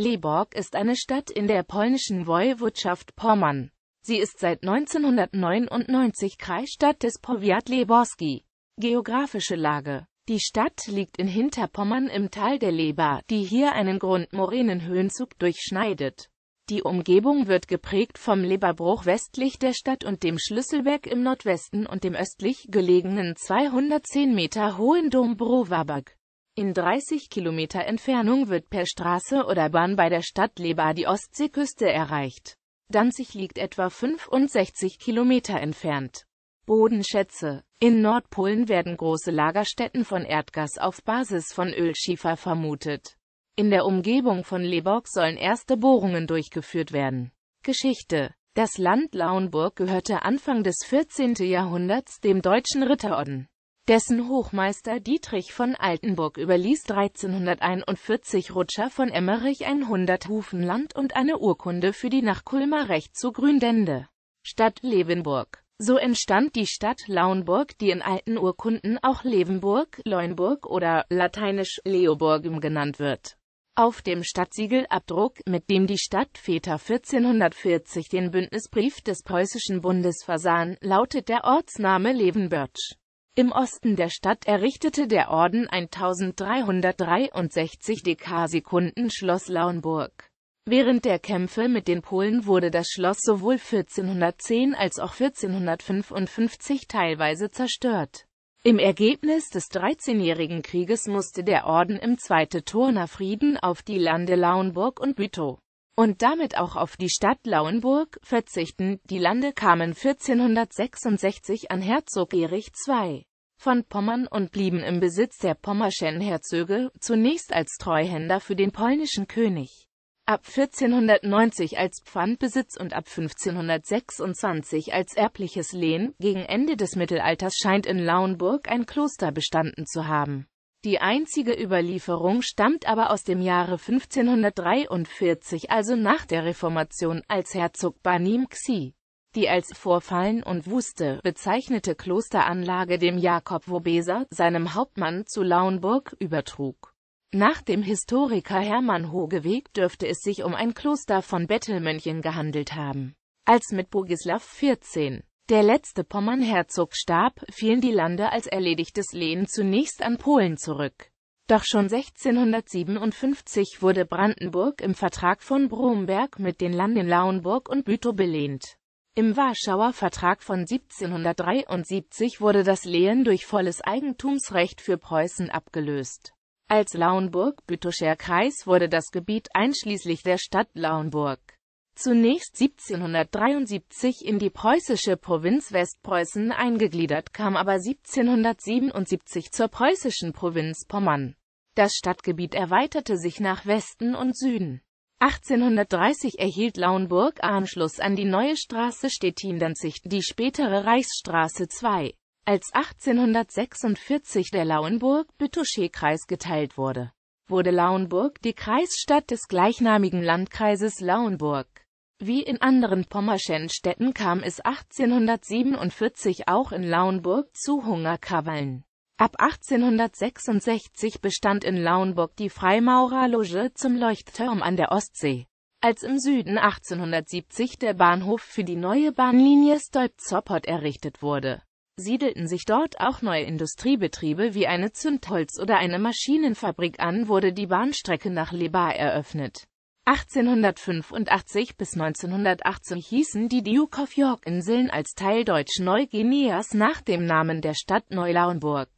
Leborg ist eine Stadt in der polnischen Woiwodschaft Pommern. Sie ist seit 1999 Kreisstadt des Powiat Leborski. Geografische Lage Die Stadt liegt in Hinterpommern im Tal der Leber, die hier einen Grundmoränenhöhenzug durchschneidet. Die Umgebung wird geprägt vom Leberbruch westlich der Stadt und dem Schlüsselberg im Nordwesten und dem östlich gelegenen 210 Meter hohen Dom Browabag. In 30 Kilometer Entfernung wird per Straße oder Bahn bei der Stadt Leba die Ostseeküste erreicht. Danzig liegt etwa 65 Kilometer entfernt. Bodenschätze In Nordpolen werden große Lagerstätten von Erdgas auf Basis von Ölschiefer vermutet. In der Umgebung von Leborg sollen erste Bohrungen durchgeführt werden. Geschichte Das Land Lauenburg gehörte Anfang des 14. Jahrhunderts dem deutschen Ritterorden. Dessen Hochmeister Dietrich von Altenburg überließ 1341 Rutscher von Emmerich 100 Hufen Land und eine Urkunde für die nach Kulmer Recht zu gründende Stadt Levenburg. So entstand die Stadt Launburg, die in alten Urkunden auch Levenburg, Leunburg oder lateinisch Leoborgum genannt wird. Auf dem Stadtsiegelabdruck, mit dem die Stadtväter 1440 den Bündnisbrief des preußischen Bundes versahen, lautet der Ortsname Levenbörtsch. Im Osten der Stadt errichtete der Orden 1363 Dekarsekunden Schloss Lauenburg. Während der Kämpfe mit den Polen wurde das Schloss sowohl 1410 als auch 1455 teilweise zerstört. Im Ergebnis des Dreizehnjährigen Krieges musste der Orden im Zweite Turner Frieden auf die Lande Lauenburg und Bütow und damit auch auf die Stadt Lauenburg verzichten. Die Lande kamen 1466 an Herzog Erich II von Pommern und blieben im Besitz der pommerschen Herzöge, zunächst als Treuhänder für den polnischen König. Ab 1490 als Pfandbesitz und ab 1526 als erbliches Lehen, gegen Ende des Mittelalters scheint in Lauenburg ein Kloster bestanden zu haben. Die einzige Überlieferung stammt aber aus dem Jahre 1543, also nach der Reformation, als Herzog Banim Xi die als Vorfallen und Wuste bezeichnete Klosteranlage dem Jakob Wobeser, seinem Hauptmann zu Lauenburg, übertrug. Nach dem Historiker Hermann Hogeweg dürfte es sich um ein Kloster von Bettelmönchen gehandelt haben. Als mit Bogislav XIV. der letzte Pommernherzog starb, fielen die Lande als erledigtes Lehen zunächst an Polen zurück. Doch schon 1657 wurde Brandenburg im Vertrag von Bromberg mit den Landen Lauenburg und Bütow belehnt. Im Warschauer Vertrag von 1773 wurde das Lehen durch volles Eigentumsrecht für Preußen abgelöst. Als Lauenburg-Büttischer Kreis wurde das Gebiet einschließlich der Stadt Lauenburg zunächst 1773 in die preußische Provinz Westpreußen eingegliedert, kam aber 1777 zur preußischen Provinz Pommern. Das Stadtgebiet erweiterte sich nach Westen und Süden. 1830 erhielt Lauenburg Anschluss an die neue Straße Stettin-Danzig, die spätere Reichsstraße 2. Als 1846 der Lauenburg-Bitoschek-Kreis geteilt wurde, wurde Lauenburg die Kreisstadt des gleichnamigen Landkreises Lauenburg. Wie in anderen pommerschen Städten kam es 1847 auch in Lauenburg zu Hungerkrawallen. Ab 1866 bestand in Lauenburg die Freimaurerloge zum Leuchtturm an der Ostsee. Als im Süden 1870 der Bahnhof für die neue Bahnlinie Stolp-Zoppot errichtet wurde, siedelten sich dort auch neue Industriebetriebe wie eine Zündholz- oder eine Maschinenfabrik an, wurde die Bahnstrecke nach Lebar eröffnet. 1885 bis 1918 hießen die Duke of York Inseln als Teil Deutsch-Neuguineas nach dem Namen der Stadt Neulauenburg.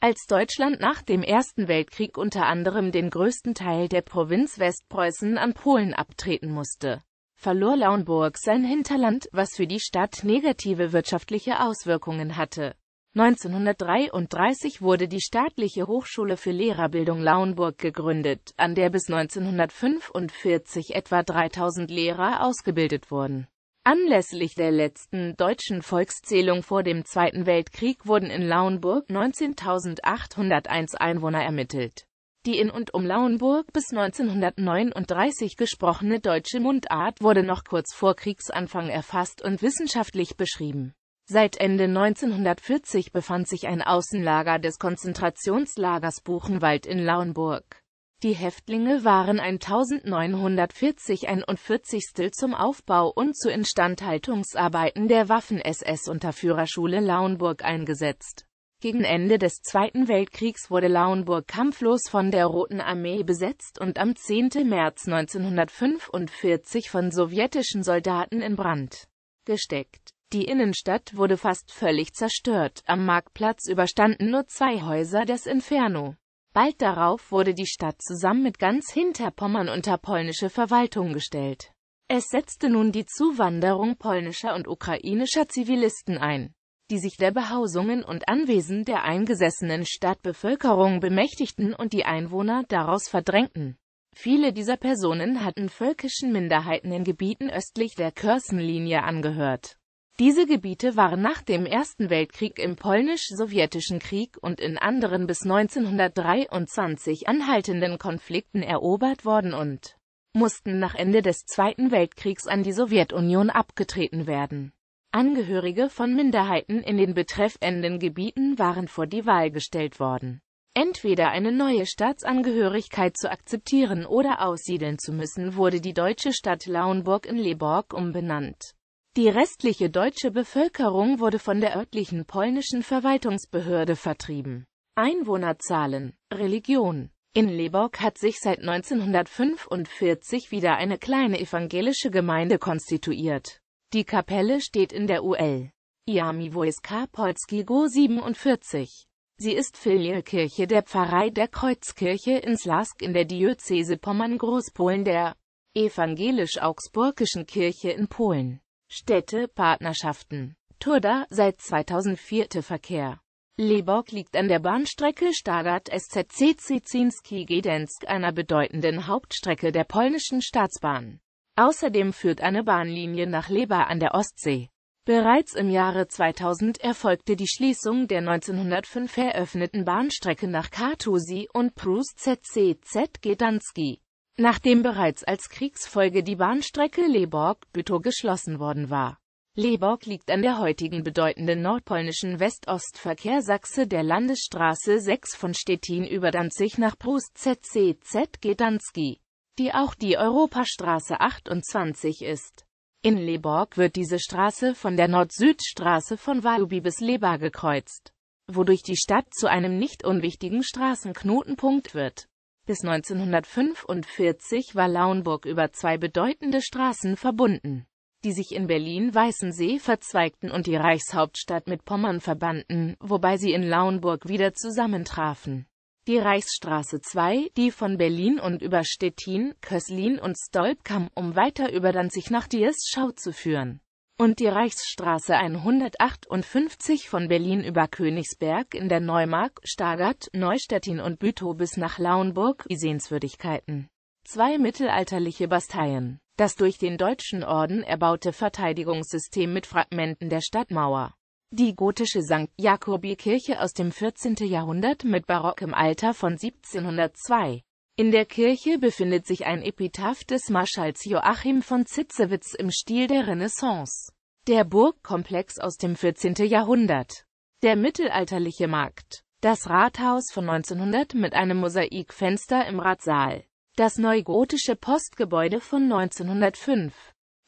Als Deutschland nach dem Ersten Weltkrieg unter anderem den größten Teil der Provinz Westpreußen an Polen abtreten musste, verlor Lauenburg sein Hinterland, was für die Stadt negative wirtschaftliche Auswirkungen hatte. 1933 wurde die staatliche Hochschule für Lehrerbildung Lauenburg gegründet, an der bis 1945 etwa 3000 Lehrer ausgebildet wurden Anlässlich der letzten deutschen Volkszählung vor dem Zweiten Weltkrieg wurden in Lauenburg 19.801 Einwohner ermittelt. Die in und um Lauenburg bis 1939 gesprochene deutsche Mundart wurde noch kurz vor Kriegsanfang erfasst und wissenschaftlich beschrieben. Seit Ende 1940 befand sich ein Außenlager des Konzentrationslagers Buchenwald in Lauenburg. Die Häftlinge waren 1940-41. zum Aufbau und zu Instandhaltungsarbeiten der Waffen-SS unter Führerschule Lauenburg eingesetzt. Gegen Ende des Zweiten Weltkriegs wurde Lauenburg kampflos von der Roten Armee besetzt und am 10. März 1945 von sowjetischen Soldaten in Brand gesteckt. Die Innenstadt wurde fast völlig zerstört, am Marktplatz überstanden nur zwei Häuser des Inferno. Bald darauf wurde die Stadt zusammen mit ganz Hinterpommern unter polnische Verwaltung gestellt. Es setzte nun die Zuwanderung polnischer und ukrainischer Zivilisten ein, die sich der Behausungen und Anwesen der eingesessenen Stadtbevölkerung bemächtigten und die Einwohner daraus verdrängten. Viele dieser Personen hatten völkischen Minderheiten in Gebieten östlich der Kürzenlinie angehört. Diese Gebiete waren nach dem Ersten Weltkrieg im Polnisch-Sowjetischen Krieg und in anderen bis 1923 anhaltenden Konflikten erobert worden und mussten nach Ende des Zweiten Weltkriegs an die Sowjetunion abgetreten werden. Angehörige von Minderheiten in den betreffenden Gebieten waren vor die Wahl gestellt worden, entweder eine neue Staatsangehörigkeit zu akzeptieren oder aussiedeln zu müssen, wurde die deutsche Stadt Lauenburg in Leborg umbenannt. Die restliche deutsche Bevölkerung wurde von der örtlichen polnischen Verwaltungsbehörde vertrieben. Einwohnerzahlen, Religion In Leborg hat sich seit 1945 wieder eine kleine evangelische Gemeinde konstituiert. Die Kapelle steht in der UL. Jami Wojska Polskiego 47. Sie ist Filialkirche der Pfarrei der Kreuzkirche in Slask in der Diözese Pommern Großpolen der evangelisch-augsburgischen Kirche in Polen. Städte, Partnerschaften. Turda, seit 2004 Verkehr. Leborg liegt an der Bahnstrecke stargard szc cicinski Gedensk, einer bedeutenden Hauptstrecke der polnischen Staatsbahn. Außerdem führt eine Bahnlinie nach Leber an der Ostsee. Bereits im Jahre 2000 erfolgte die Schließung der 1905 eröffneten Bahnstrecke nach Kartusi und Prus ZCZ Gedanski nachdem bereits als Kriegsfolge die Bahnstrecke Leborg-Bütow geschlossen worden war. Leborg liegt an der heutigen bedeutenden nordpolnischen West-Ost-Verkehrsachse der Landesstraße 6 von Stettin über Danzig nach Prust ZCZ Gedanski, die auch die Europastraße 28 ist. In Leborg wird diese Straße von der Nord-Süd-Straße von Walubi bis Lebar gekreuzt, wodurch die Stadt zu einem nicht unwichtigen Straßenknotenpunkt wird. Bis 1945 war Lauenburg über zwei bedeutende Straßen verbunden, die sich in Berlin-Weißensee verzweigten und die Reichshauptstadt mit Pommern verbanden, wobei sie in Lauenburg wieder zusammentrafen. Die Reichsstraße 2, die von Berlin und über Stettin, Köslin und Stolp kam, um weiter über Danzig nach Diersschau zu führen und die Reichsstraße 158 von Berlin über Königsberg in der Neumark, Stargard, Neustettin und Bütow bis nach Lauenburg, die Sehenswürdigkeiten. Zwei mittelalterliche Basteien. Das durch den Deutschen Orden erbaute Verteidigungssystem mit Fragmenten der Stadtmauer. Die gotische St. jakobi aus dem 14. Jahrhundert mit barockem Alter von 1702. In der Kirche befindet sich ein Epitaph des Marschalls Joachim von Zitzewitz im Stil der Renaissance. Der Burgkomplex aus dem 14. Jahrhundert. Der mittelalterliche Markt. Das Rathaus von 1900 mit einem Mosaikfenster im Ratsaal. Das neugotische Postgebäude von 1905.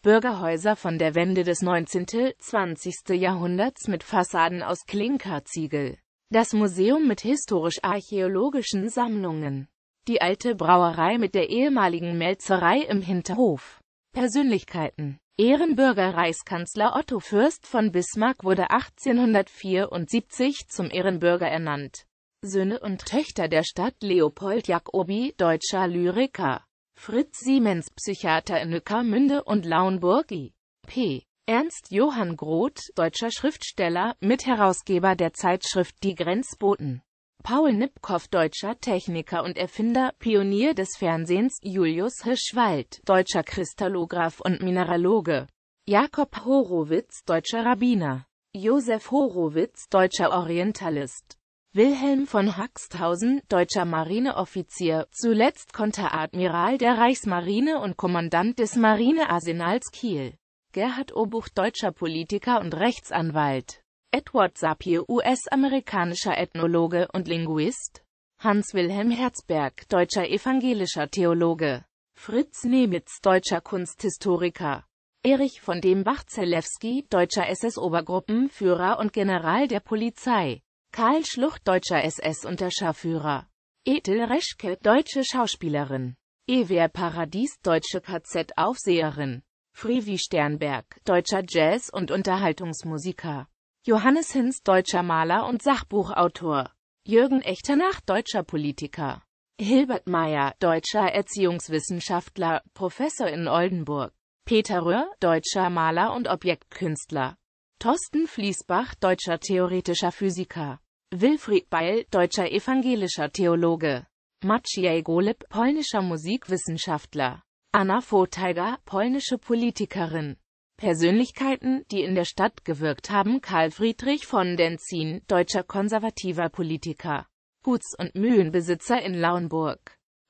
Bürgerhäuser von der Wende des 19. 20. Jahrhunderts mit Fassaden aus Klinkerziegel. Das Museum mit historisch-archäologischen Sammlungen. Die alte Brauerei mit der ehemaligen Melzerei im Hinterhof. Persönlichkeiten Ehrenbürger Reichskanzler Otto Fürst von Bismarck wurde 1874 zum Ehrenbürger ernannt. Söhne und Töchter der Stadt Leopold Jacobi, deutscher Lyriker. Fritz Siemens, Psychiater in Nückermünde und Lauenburgi. P. Ernst Johann Groth, deutscher Schriftsteller, Mitherausgeber der Zeitschrift Die Grenzboten. Paul Nipkow, deutscher Techniker und Erfinder, Pionier des Fernsehens, Julius Hirschwald, deutscher Kristallograph und Mineraloge, Jakob Horowitz, deutscher Rabbiner, Josef Horowitz, deutscher Orientalist, Wilhelm von Haxthausen, deutscher Marineoffizier, zuletzt Konteradmiral der Reichsmarine und Kommandant des Marinearsenals Kiel, Gerhard Obuch, deutscher Politiker und Rechtsanwalt, Edward Sapir, US-amerikanischer Ethnologe und Linguist, Hans Wilhelm Herzberg, deutscher evangelischer Theologe, Fritz Nemitz, deutscher Kunsthistoriker, Erich von dem Bach-Zelewski, deutscher SS-Obergruppenführer und General der Polizei, Karl Schlucht, deutscher SS-Unterscharführer, Ethel Reschke, deutsche Schauspielerin, Ewer Paradies, deutsche KZ-Aufseherin, Frivi Sternberg, deutscher Jazz- und Unterhaltungsmusiker. Johannes Hinz, deutscher Maler und Sachbuchautor. Jürgen Echternach, deutscher Politiker. Hilbert Meyer, deutscher Erziehungswissenschaftler, Professor in Oldenburg. Peter Röhr, deutscher Maler und Objektkünstler. Thorsten Fließbach, deutscher theoretischer Physiker. Wilfried Beil, deutscher evangelischer Theologe. Maciej Goleb, polnischer Musikwissenschaftler. Anna Voteiger, polnische Politikerin. Persönlichkeiten, die in der Stadt gewirkt haben Karl Friedrich von Denzin, deutscher konservativer Politiker, Guts- und Mühlenbesitzer in Lauenburg.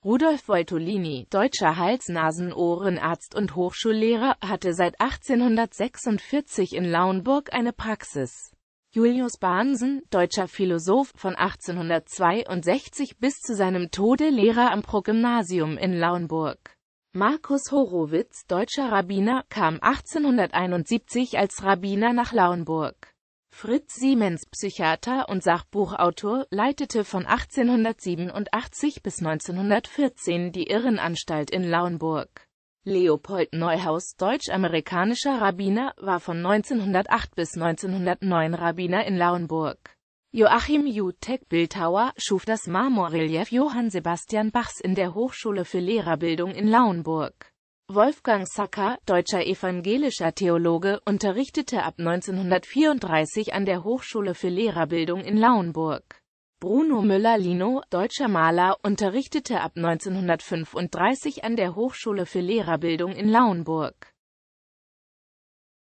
Rudolf Voltolini, deutscher Hals-Nasen-Ohrenarzt und Hochschullehrer, hatte seit 1846 in Lauenburg eine Praxis. Julius Bahnsen, deutscher Philosoph, von 1862 bis zu seinem Tode Lehrer am Progymnasium in Lauenburg. Markus Horowitz, deutscher Rabbiner, kam 1871 als Rabbiner nach Lauenburg. Fritz Siemens, Psychiater und Sachbuchautor, leitete von 1887 bis 1914 die Irrenanstalt in Lauenburg. Leopold Neuhaus, deutsch-amerikanischer Rabbiner, war von 1908 bis 1909 Rabbiner in Lauenburg. Joachim Jutek, Bildhauer, schuf das Marmorrelief Johann Sebastian Bachs in der Hochschule für Lehrerbildung in Lauenburg. Wolfgang Sacker, deutscher evangelischer Theologe, unterrichtete ab 1934 an der Hochschule für Lehrerbildung in Lauenburg. Bruno Müller-Lino, deutscher Maler, unterrichtete ab 1935 an der Hochschule für Lehrerbildung in Lauenburg.